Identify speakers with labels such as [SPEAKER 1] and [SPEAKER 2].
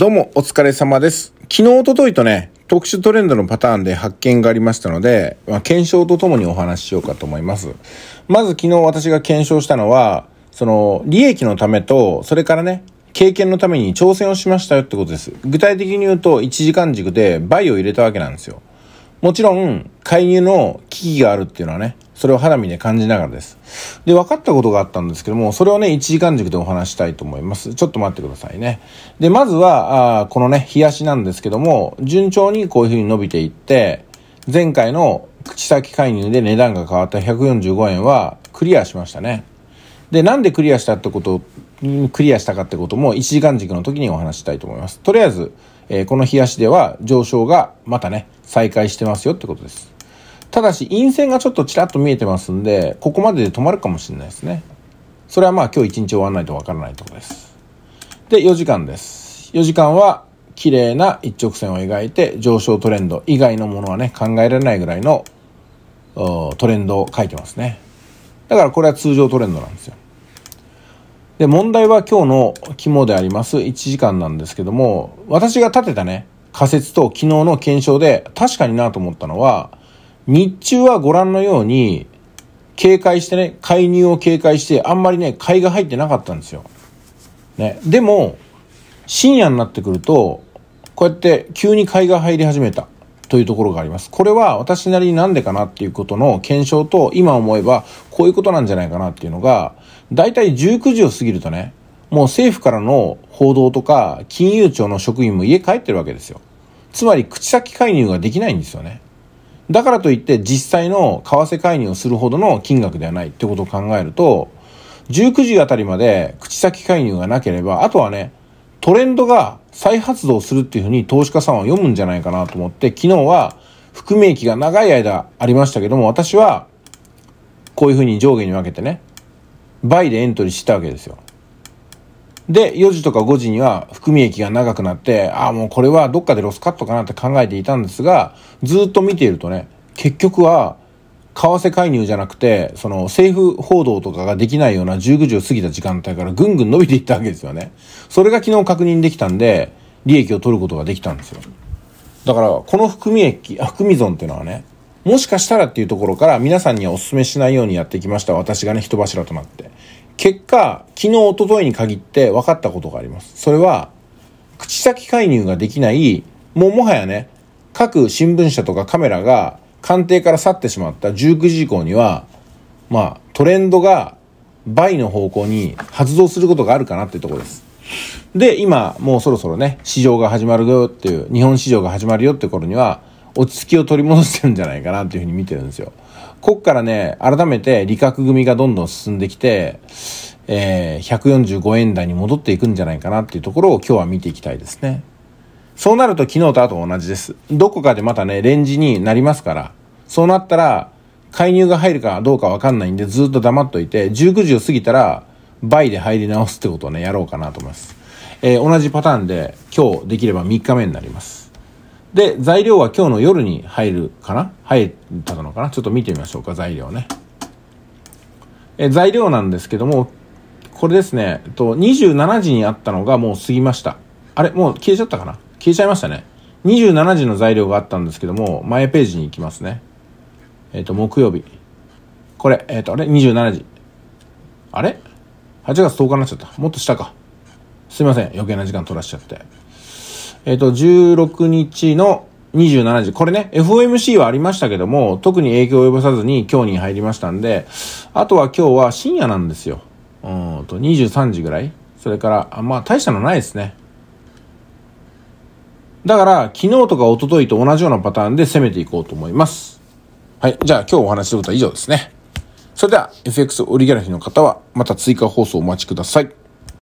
[SPEAKER 1] どうもお疲れ様です。昨日、おとといとね、特殊トレンドのパターンで発見がありましたので、まあ、検証とともにお話ししようかと思います。まず昨日私が検証したのは、その、利益のためと、それからね、経験のために挑戦をしましたよってことです。具体的に言うと、1時間軸で倍を入れたわけなんですよ。もちろん、介入の危機があるっていうのはね、それを肌身で感じながらです。で、分かったことがあったんですけども、それをね、1時間軸でお話したいと思います。ちょっと待ってくださいね。で、まずは、あこのね、冷やしなんですけども、順調にこういう風に伸びていって、前回の口先介入で値段が変わった145円はクリアしましたね。で、なんでクリアしたってこと、クリアしたかってことも1時間軸の時にお話したいと思います。とりあえず、えー、この冷やしでは上昇がまたね、再開してますよってことです。ただし、陰線がちょっとちらっと見えてますんで、ここまでで止まるかもしれないですね。それはまあ今日一日終わんないとわからないところです。で、4時間です。4時間は綺麗な一直線を描いて上昇トレンド以外のものはね、考えられないぐらいのトレンドを書いてますね。だからこれは通常トレンドなんですよ。で、問題は今日の肝であります1時間なんですけども、私が立てたね、仮説と昨日の検証で確かになと思ったのは、日中はご覧のように、警戒してね、介入を警戒して、あんまりね、買いが入ってなかったんですよ。ね。でも、深夜になってくると、こうやって急に買いが入り始めたというところがあります。これは私なりになんでかなっていうことの検証と、今思えばこういうことなんじゃないかなっていうのが、大体19時を過ぎるとね、もう政府からの報道とか、金融庁の職員も家帰ってるわけですよ。つまり、口先介入ができないんですよね。だからといって、実際の為替介入をするほどの金額ではないってことを考えると、19時あたりまで口先介入がなければ、あとはね、トレンドが再発動するっていうふうに投資家さんは読むんじゃないかなと思って、昨日は含み益が長い間ありましたけども、私はこういうふうに上下に分けてね、倍でエントリーしたわけですよ。で、4時とか5時には含み益が長くなって、ああ、もうこれはどっかでロスカットかなって考えていたんですが、ずっと見ているとね、結局は、為替介入じゃなくて、その政府報道とかができないような19時を過ぎた時間帯からぐんぐん伸びていったわけですよね。それが昨日確認できたんで、利益を取ることができたんですよ。だから、この含み益、含み損っていうのはね、もしかしたらっていうところから皆さんにはお勧めしないようにやってきました。私がね、人柱となって。結果、昨日、おとといに限って分かったことがあります。それは、口先介入ができない、もうもはやね、各新聞社とかカメラが官邸から去ってしまった19時以降には、まあ、トレンドが倍の方向に発動することがあるかなっていうところです。で、今、もうそろそろね、市場が始まるよっていう、日本市場が始まるよって頃には、落ち着きを取り戻してるんじゃないかなというふうに見てるんですよ。こっからね、改めて利確組がどんどん進んできて、えー、145円台に戻っていくんじゃないかなっていうところを今日は見ていきたいですね。そうなると昨日とあと同じです。どこかでまたね、レンジになりますから、そうなったら、介入が入るかどうかわかんないんで、ずっと黙っといて、19時を過ぎたら、倍で入り直すってことをね、やろうかなと思います。えー、同じパターンで、今日できれば3日目になります。で、材料は今日の夜に入るかな入ったのかなちょっと見てみましょうか、材料ね。え材料なんですけども、これですね、と27時にあったのがもう過ぎました。あれもう消えちゃったかな消えちゃいましたね。27時の材料があったんですけども、前ページに行きますね。えっ、ー、と、木曜日。これ、えっ、ー、と、あれ ?27 時。あれ ?8 月10日になっちゃった。もっと下か。すいません。余計な時間取らしちゃって。えっ、と、16日の27時。これね、FOMC はありましたけども、特に影響を及ぼさずに今日に入りましたんで、あとは今日は深夜なんですよ。うんと、23時ぐらい。それから、あまあ、大したのないですね。だから、昨日とか一昨日と同じようなパターンで攻めていこうと思います。はい。じゃあ、今日お話しすることは以上ですね。それでは、FX オリギャラフィーの方は、また追加放送お待ちください。